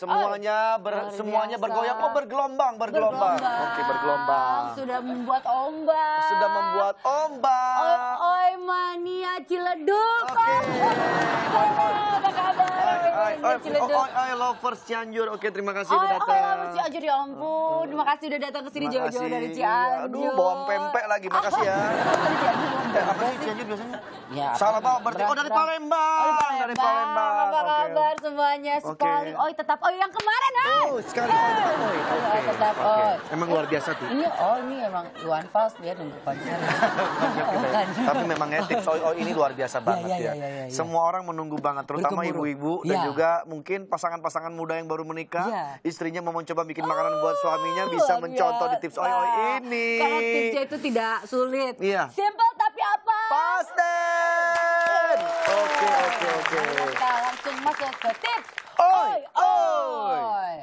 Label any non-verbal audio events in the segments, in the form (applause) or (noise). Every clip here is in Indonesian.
semuanya ber, semuanya biasa. bergoyang oh bergelombang bergelombang. bergelombang. Oke, bergelombang. Sudah membuat ombak. Sudah membuat ombak. Oi, mania Ciledug. Oke. Oh, apa kabar? Oi, oi, lovers Cianjur. Oke, terima kasih oi, udah datang. Oi, lovers Cianjur ya ampun. Terima kasih udah datang ke sini jauh-jauh dari Cianjur. Aduh, bawang pempek lagi. Makasih ya. (laughs) Eh, apa sih Cianjur biasanya? Ya, Salah Pak berarti oh dari Palembang. Oh, dari Palembang. Apa kabar okay. semuanya? Sekali okay. oi tetap oi yang kemarin, Hai. Ah! Oh, sekali oi tetap oi. tetap oi. Okay. Emang luar biasa tuh. Ini oh ini emang Iwan Fals dia nunggu konser. (laughs) Ya. Tapi memang etik. Ya, oi oi ini luar biasa (laughs) ya, banget ya. Semua orang menunggu banget terutama ibu-ibu dan juga mungkin pasangan-pasangan muda yang baru menikah, istrinya mau mencoba bikin oh, makanan buat suaminya bisa mencontoh di tips oi oi ini. Karena tipsnya itu tidak sulit. Iya. Simple tapi apa? Pasti oke oke oke. Kita langsung masuk ke tips. Oi oi.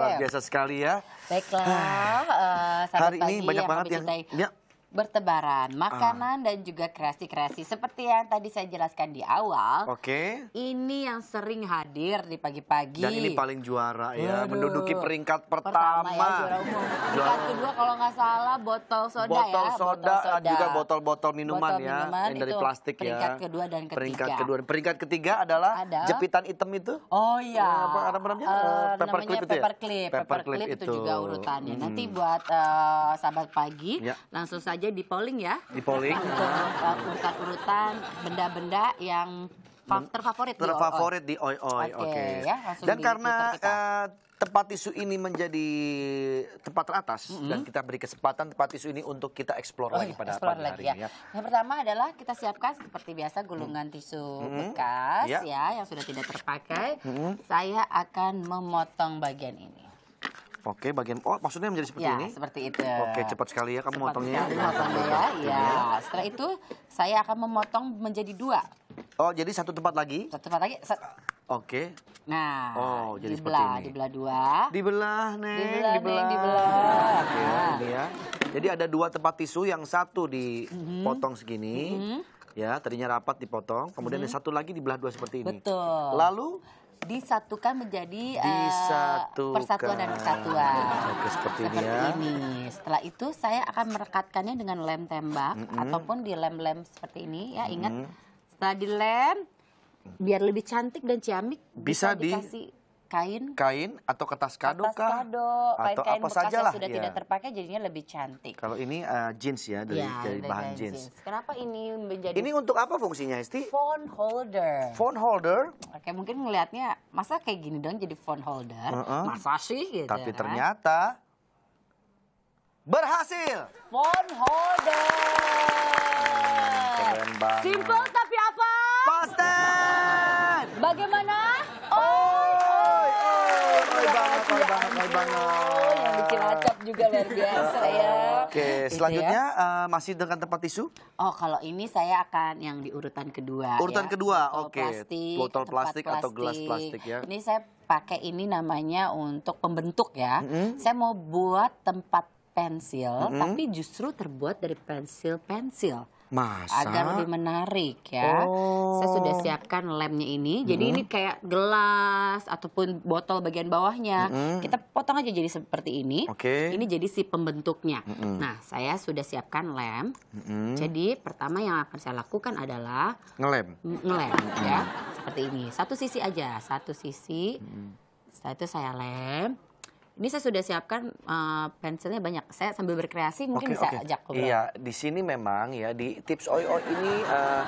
Eh, biasa sekali ya. Baiklah, uh, hari ini banyak yang banget yang, ya, bertebaran ah. makanan ah. dan juga kreasi-kreasi seperti yang tadi saya jelaskan di awal. Oke. Okay. Ini yang sering hadir di pagi-pagi. Dan ini paling juara ya, menduduki peringkat pertama. Ya, pertama ya, juara peringkat kedua kalau nggak salah botol soda ya, botol ya. Soda, botol ah, soda juga botol-botol minuman botol ya, yang dari plastik peringkat ya. Peringkat kedua dan ketiga. Peringkat kedua peringkat ketiga adalah, Ada. jepitan item itu. Oh iya. Eh, apa uh, namanya? Eh, eh, paper clip itu. Ya? Paper Paper itu juga urutannya. Hmm. Nanti buat uh, sahabat pagi ya. langsung saja aja di polling ya. Di polling. Untuk uh, urutan-urutan benda-benda yang terfavorit terfavorit di Oi Oi. Oke. Okay. Okay. Ya, Dan karena tempat eh, tisu ini menjadi tempat teratas mm -hmm. dan kita beri kesempatan tempat tisu ini untuk kita eksplor oh, lagi pada hari ya. ini ya. Yang pertama adalah kita siapkan seperti biasa gulungan -hmm. tisu mm-hmm. bekas ya. ya yang sudah tidak terpakai. -hmm. Saya akan memotong bagian ini. Oke, bagian oh maksudnya menjadi seperti ya, ini? seperti itu. Oke, cepat sekali ya kamu cepat motongnya. Ya, motongnya ya. ya. Setelah itu saya akan memotong menjadi dua. Oh, jadi satu tempat lagi? Satu tempat lagi. Sa Oke. Nah, oh, jadi dibelah, seperti ini. dibelah dua. Dibelah, Neng. Dibelah, dibelah. Neng, dibelah. Nah. Oke, ini ya. Jadi ada dua tempat tisu yang satu mhm. dipotong mm -hmm. segini. Mm -hmm. Ya, tadinya rapat dipotong, kemudian mm -hmm. yang satu lagi dibelah dua seperti ini. Betul. Lalu disatukan menjadi eh, disatukan. Uh, persatuan dan kesatuan. Oke, seperti, seperti ya. ini, Setelah itu saya akan merekatkannya dengan lem tembak mm -hmm. ataupun di lem-lem seperti ini ya, ingat. Mm -hmm. Setelah dilem biar lebih cantik dan ciamik bisa, bisa di dikasih kain kain atau kertas kado kertas kado kain atau kain apa saja lah sudah ya. tidak terpakai jadinya lebih cantik kalau ini uh, jeans ya dari, ya, dari, dari bahan jeans. jeans kenapa ini menjadi ini untuk apa fungsinya Esti phone holder phone holder oke mungkin ngelihatnya masa kayak gini dong jadi phone holder uh -uh. masa sih gitu tapi kan? ternyata berhasil phone holder keren banget simple Yang di Cilacap juga luar biasa (laughs) ya. Oke, gitu ya. selanjutnya ya. uh, masih dengan tempat tisu? Oh, kalau ini saya akan yang di urutan kedua. Ya. Urutan ya. kedua, oke. Okay. Plastik, botol plastik, plastik atau gelas plastik ya. Ini saya pakai ini namanya untuk pembentuk ya. Mm -hmm. Saya mau buat tempat pensil, mm -hmm. tapi justru terbuat dari pensil-pensil Masa? Agar lebih menarik ya. Oh. Saya sudah oh. siapkan lemnya ini. Jadi hmm. ini kayak gelas ataupun botol bagian bawahnya. Hmm. Kita potong aja jadi seperti ini. Oke. Okay. Ini jadi si pembentuknya. Hmm. Nah, saya sudah siapkan lem. Hmm. Jadi pertama yang akan saya lakukan adalah ngelem. Mm, ngelem hmm. ya. Seperti ini. Satu sisi aja, satu sisi. Hmm. Setelah itu saya lem ini saya sudah siapkan uh, pensilnya banyak. Saya sambil berkreasi mungkin okay, bisa okay. ajak ngobrol. Iya, di sini memang ya di tips Oi Oi ini uh,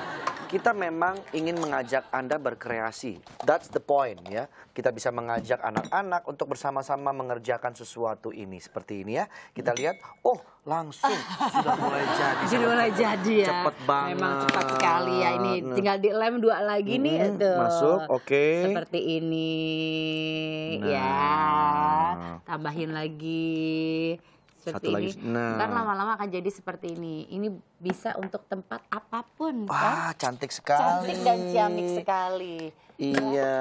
kita memang ingin mengajak Anda berkreasi. That's the point ya. Kita bisa mengajak anak-anak untuk bersama-sama mengerjakan sesuatu ini seperti ini ya. Kita lihat, oh langsung sudah mulai jadi. Sudah mulai jadi ya. Cepet banget. Memang cepat sekali ya ini. Tinggal di lem dua lagi hmm, nih. itu. Masuk, oke. Okay. Seperti ini. Ya. Nah. Ya. Tambahin lagi seperti Satu ini. Lagi. Nah. Ntar lama-lama akan jadi seperti ini. Ini bisa untuk tempat apapun. Wah, kan? cantik sekali. Cantik dan ciamik sekali. Iya. Ya.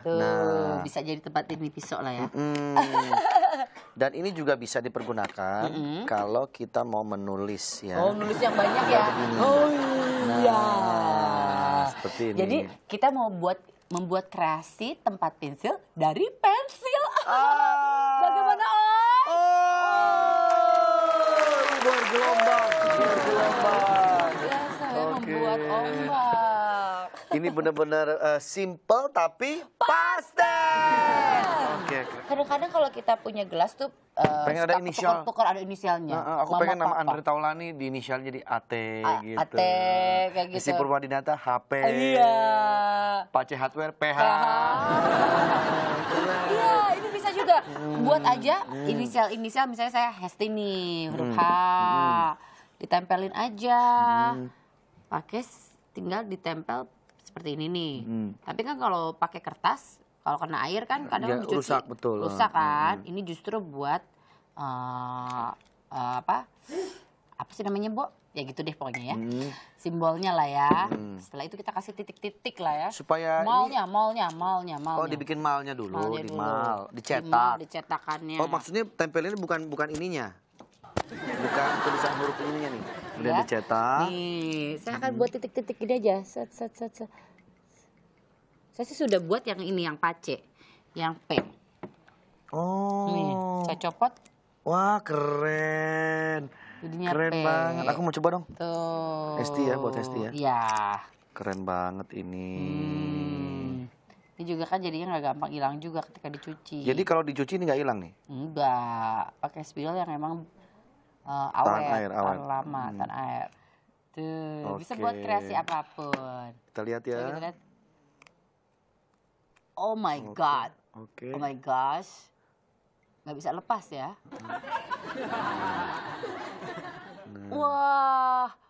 Tuh, nah. bisa jadi tempat ini pisau lah ya. Mm -hmm. dan ini juga bisa dipergunakan mm -hmm. kalau kita mau menulis ya. Oh, nulis yang banyak ya. Oh iya. Nah, seperti ini. Jadi kita mau buat membuat kreasi tempat pensil dari pensil. Oh. gelombang, gelombang, Biasa ya, membuat ombak. Ini benar-benar uh, simple tapi pastel. Oke, okay, Kadang-kadang kalau kita punya gelas tuh uh, pengen ada inisial. tukar ada inisialnya. Uh, uh, aku Mama, pengen nama Papa. Andre Taulani di inisial jadi AT A gitu. AT kayak gitu. si Purwadinata HP. Iya. Pace Hardware PH. Iya, ini bisa juga. Hmm. Buat aja hmm. inisial-inisial misalnya saya Hestini hmm. huruf hmm. H. Hmm. Ditempelin aja. Hmm. Pakai tinggal ditempel seperti ini nih. Hmm. Tapi kan kalau pakai kertas, kalau kena air kan kadang ya, dicuci, rusak betul. Rusak hmm, kan. Hmm. Ini justru buat uh, uh, apa? Apa sih namanya, Bu? Ya gitu deh pokoknya ya. Hmm. Simbolnya lah ya. Hmm. Setelah itu kita kasih titik-titik lah ya. Supaya malnya, ini... malnya, malnya, malnya. Oh, dibikin malnya dulu, malnya di dulu. mal, dicetak. Di mal, dicetakannya. Oh, maksudnya tempelin bukan bukan ininya buka tulisan huruf ininya nih udah ya. dicetak nih saya akan buat titik-titik ini aja set set set set saya sih sudah buat yang ini yang pace yang P oh nih saya copot wah keren Jadinya keren P. banget aku mau coba dong tuh Hesti ya buat esti ya iya keren banget ini hmm. ini juga kan jadinya nggak gampang hilang juga ketika dicuci jadi kalau dicuci ini nggak hilang nih enggak pakai spidol yang emang uh, awet, tahan air, awet. tahan lama, hmm. tahan air. Tuh, okay. bisa buat kreasi apapun. Kita lihat ya. kita lihat. Oh my okay. god. Oke. Okay. Oh my gosh. Gak bisa lepas ya. Hmm. Wah. Wow.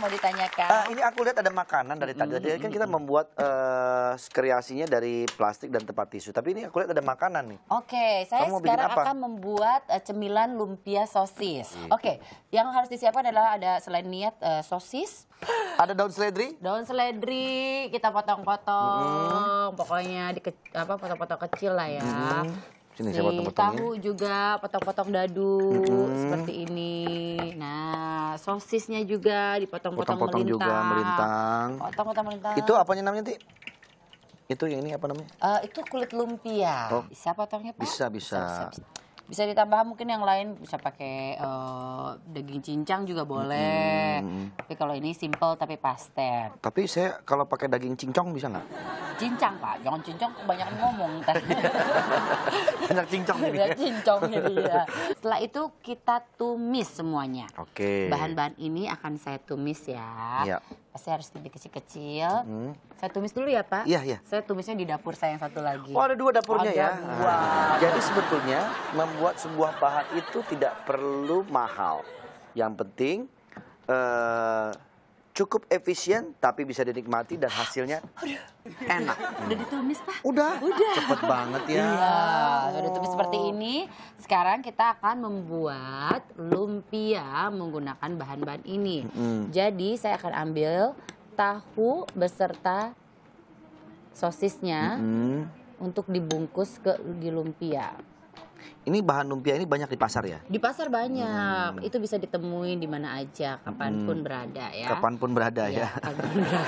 mau ditanyakan? Uh, ini aku lihat ada makanan dari tadi. Tadi kan kita membuat uh, eh, kreasinya dari plastik dan tempat tisu. Tapi ini aku lihat ada makanan nih. Oke, okay, saya Kamu sekarang akan membuat uh, cemilan lumpia sosis. Gitu. Oke, okay, yang harus disiapkan adalah ada selain niat uh, sosis. Ada daun seledri? Daun seledri kita potong-potong. -hmm. Pokoknya di ke, apa potong-potong kecil lah ya. -hmm. Sini, saya potong tahu juga potong-potong dadu hmm seperti ini. Nah, sosisnya juga dipotong-potong melintang. juga melintang. Potong-potong melintang. Itu apa namanya, Ti? Itu yang ini apa namanya? Uh, itu kulit lumpia. Oh. Bisa potongnya, Pak? Bisa, bisa. bisa, bisa bisa ditambah mungkin yang lain bisa pakai uh, daging cincang juga boleh hmm. tapi kalau ini simple tapi pastel tapi saya kalau pakai daging cincang bisa nggak cincang pak jangan cincang (laughs) banyak ngomong banyak cincang ini ya. cincang ini ya setelah itu kita tumis semuanya oke okay. bahan-bahan ini akan saya tumis ya yep. Iya saya harus lebih kecil-kecil. Hmm. Saya tumis dulu ya Pak. Iya iya. Saya tumisnya di dapur saya yang satu lagi. Oh ada dua dapurnya oh, ya. Dua. Ah. Jadi sebetulnya membuat sebuah bahan itu tidak perlu mahal. Yang penting uh, cukup efisien tapi bisa dinikmati dan hasilnya Aduh. enak. Udah ditumis, Pak? Udah. Udah. Cepet banget ya. Iya, udah ditumis seperti ini. Sekarang kita akan membuat lumpia menggunakan bahan-bahan ini. Jadi saya akan ambil tahu beserta sosisnya -hmm. untuk dibungkus ke di lumpia. Ini bahan lumpia ini banyak di pasar ya? Di pasar banyak. Hmm. Itu bisa ditemuin di mana aja, kapanpun hmm. berada ya. Kapanpun berada iya, ya. ya.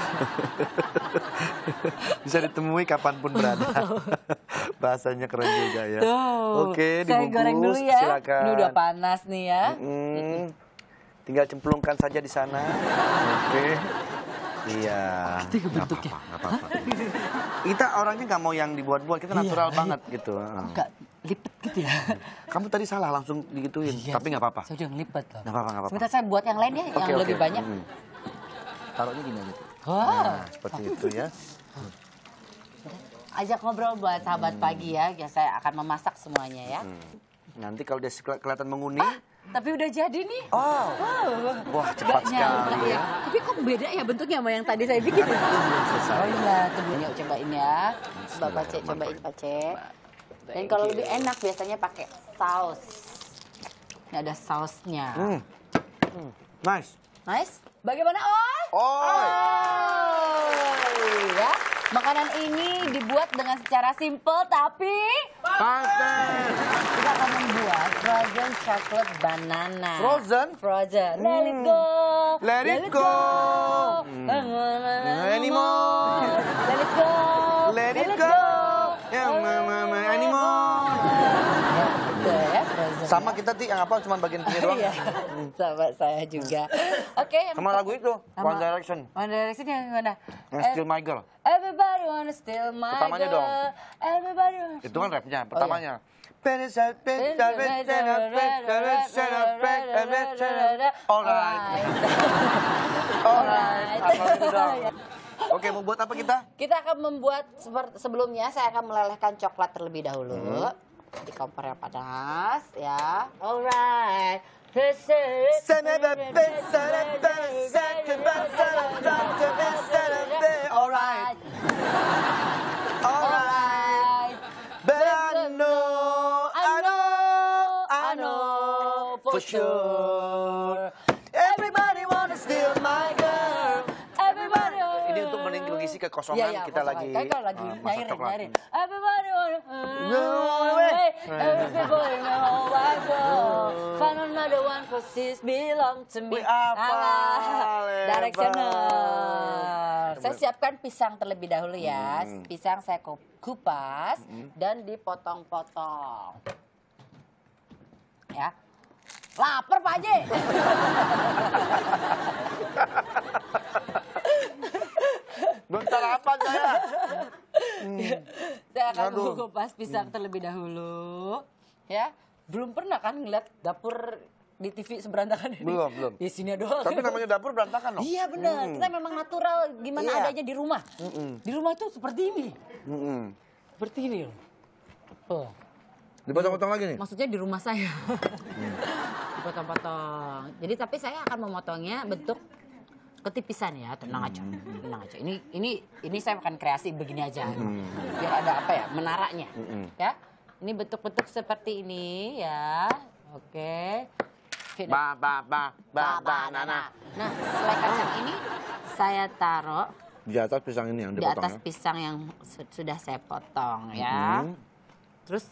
(laughs) bisa ditemui kapanpun berada. (laughs) Bahasanya keren juga ya. Tuh. Oke, dibungkus. Saya goreng dulu ya. Silakan. Ini udah panas nih ya. Hmm. Tinggal cemplungkan saja di sana. Oke. Iya. Itu bentuknya. Gak apa Kita orangnya nggak mau yang dibuat-buat, kita iya. natural iya, banget gitu. Enggak lipet gitu ya. (laughs) Kamu tadi salah langsung digituin, iya, tapi nggak apa-apa. Saya lipet loh. Nggak apa-apa, saya buat yang lain ya, okay, yang okay. lebih banyak. Hmm. Taruhnya gini aja. Oh. Nah, seperti itu ya. Ajak ngobrol buat sahabat hmm. pagi ya, ya saya akan memasak semuanya ya. Hmm. Nanti kalau dia kelihatan menguning, ah. Tapi udah jadi nih. Oh. Wow. Wah, cepat Gak sekali ya. ya. Tapi kok beda ya bentuknya sama yang tadi saya bikin. oh (laughs) iya, coba cobain ya. Coba iya, ini cobain cek. Dan kalau lebih enak biasanya pakai saus. Ini ada sausnya. Hmm. Hmm. Nice. Nice. Bagaimana Oi? Oi. Ya. Makanan ini dibuat dengan secara simple tapi Pantes. Kita akan membuat frozen chocolate banana. Frozen? Frozen. Hmm. Let it go. Let, it go. Let it go. Hmm. Let it go animal. Ya, sama kita ti yang apa cuma bagian pinggir doang. Iya, sama saya juga. Oke. Okay, Sama lagu itu One Direction. One Direction yang mana? Yang Still My Girl. Everybody wanna steal my girl. Pertamanya dong. Everybody wanna Itu kan rapnya, pertamanya. Oh, iya. alright. Alright. Oke, mau buat apa kita? Kita akan membuat sebelumnya saya akan melelehkan coklat terlebih dahulu. Hmm. Di kompor yang panas ya. Alright. I know, I know, I know for sure. mengisi iya, iya, kekosongan ya, ya, kita lagi. lagi uh, nyairin, Saya siapkan pisang terlebih dahulu ya. Hmm. Pisang saya kupas hmm. dan dipotong-potong. Ya. Lapar Pak Haji. (laughs) belum apa saya. Hmm. saya akan Aduh. mengupas pisang hmm. terlebih dahulu. Ya, belum pernah kan ngeliat dapur di TV seberantakan ini. Belum, belum. Di sini doang. Tapi namanya dapur berantakan loh. Iya benar. Hmm. Kita memang natural gimana yeah. adanya di rumah. Mm -mm. Di rumah itu seperti ini. Mm -mm. Seperti ini loh. Oh. Dipotong-potong lagi nih? Maksudnya di rumah saya. Hmm. (laughs) Dipotong-potong. Jadi tapi saya akan memotongnya bentuk ketipisan ya tenang aja hmm. tenang aja ini ini ini saya akan kreasi begini aja hmm. biar ada apa ya menaranya hmm. ya ini bentuk-bentuk seperti ini ya oke okay. ba ba ba ba ba nana nah selai kacang ini saya taruh di atas pisang ini yang dipotong di atas ya? pisang yang sudah saya potong ya hmm. terus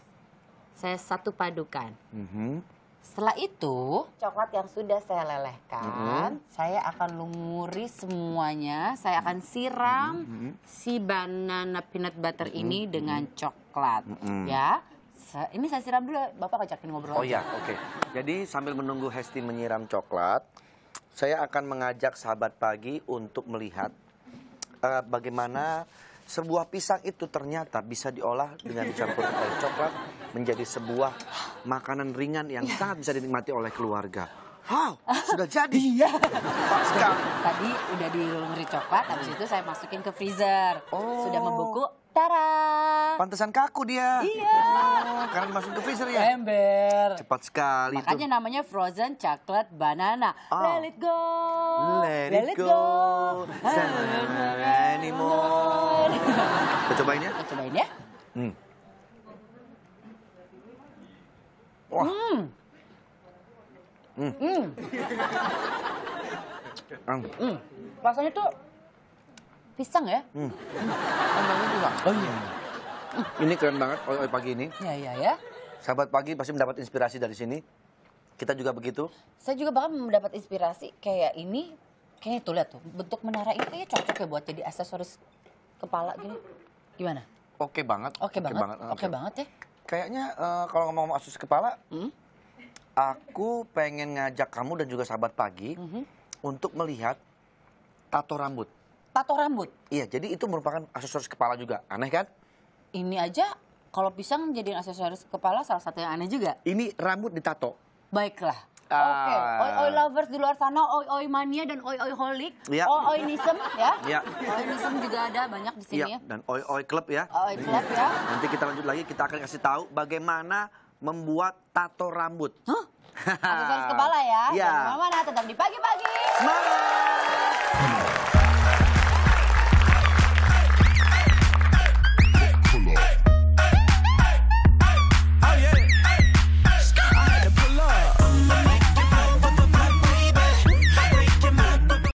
saya satu padukan hmm. Setelah itu, coklat yang sudah saya lelehkan, mm -hmm. saya akan lumuri semuanya. Saya akan siram mm -hmm. si banana peanut butter mm -hmm. ini mm-hmm. dengan coklat, mm -hmm. ya. Ini saya siram dulu, Bapak ajakin ngobrol. Oh iya, oke. Okay. Jadi sambil menunggu Hesti menyiram coklat, saya akan mengajak sahabat pagi untuk melihat uh, bagaimana sebuah pisang itu ternyata bisa diolah dengan dicampur coklat menjadi sebuah makanan ringan yang sangat bisa dinikmati oleh keluarga. Wow, sudah jadi. (laughs) iya. Tadi udah dilumuri coklat, habis itu saya masukin ke freezer. Oh. Sudah membeku, Tara. Pantesan kaku dia. Iya. Oh, karena dimasukin ke freezer ya. Ember. Cepat sekali Makanya tuh. namanya frozen chocolate banana. Oh. Let it go. Let, it go. go. anymore. Kita cobain ya. Kita cobain ya. Hmm. Wah. Hmm. Hmm. Hmm. Ang. Hmm. Rasanya tuh pisang ya? Hmm. hmm. Oh iya. Hmm. Ini keren banget oh, oh, pagi ini. Iya, iya, ya. Sahabat pagi pasti mendapat inspirasi dari sini. Kita juga begitu. Saya juga bahkan mendapat inspirasi kayak ini. Kayaknya tuh lihat tuh, bentuk menara ini kayaknya cocok ya buat jadi aksesoris kepala gini. Gimana? Oke banget. Oke, okay banget. banget. Ah, oke, okay. banget ya. Kayaknya uh, kalau ngomong aksesoris kepala, hmm? Aku pengen ngajak kamu dan juga sahabat pagi mm -hmm. untuk melihat tato rambut. Tato rambut? Iya, jadi itu merupakan aksesoris kepala juga. Aneh kan? Ini aja kalau pisang jadi aksesoris kepala salah satu yang aneh juga. Ini rambut ditato. Baiklah. Ah. Oke, okay. oi oi lovers di luar sana, oi oi mania dan oi oi holik, ya. oi oi nisem ya. ya. Oi nisem juga ada banyak di iya, sini ya. ya. Dan oi oi klub ya. Oi klub ya. Nanti kita lanjut lagi, kita akan kasih tahu bagaimana membuat tato rambut. Hah? (laughs) Aksesoris kepala ya. Ya. Mana-mana tetap di pagi-pagi. Semangat!